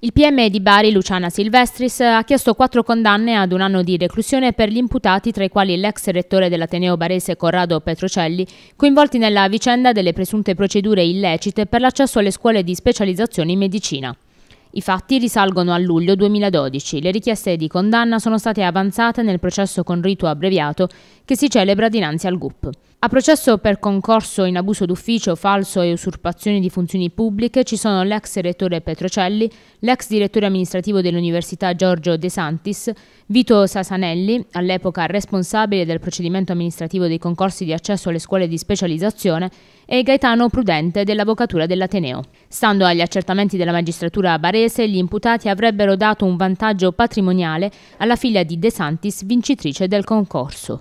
Il PM di Bari, Luciana Silvestris, ha chiesto quattro condanne ad un anno di reclusione per gli imputati, tra i quali l'ex rettore dell'Ateneo barese Corrado Petrocelli, coinvolti nella vicenda delle presunte procedure illecite per l'accesso alle scuole di specializzazione in medicina. I fatti risalgono a luglio 2012. Le richieste di condanna sono state avanzate nel processo con rito abbreviato che si celebra dinanzi al GUP. A processo per concorso in abuso d'ufficio, falso e usurpazione di funzioni pubbliche ci sono l'ex rettore Petrocelli, l'ex direttore amministrativo dell'Università Giorgio De Santis, Vito Sasanelli, all'epoca responsabile del procedimento amministrativo dei concorsi di accesso alle scuole di specializzazione, e Gaetano Prudente dell'Avvocatura dell'Ateneo. Stando agli accertamenti della magistratura barese, gli imputati avrebbero dato un vantaggio patrimoniale alla figlia di De Santis, vincitrice del concorso.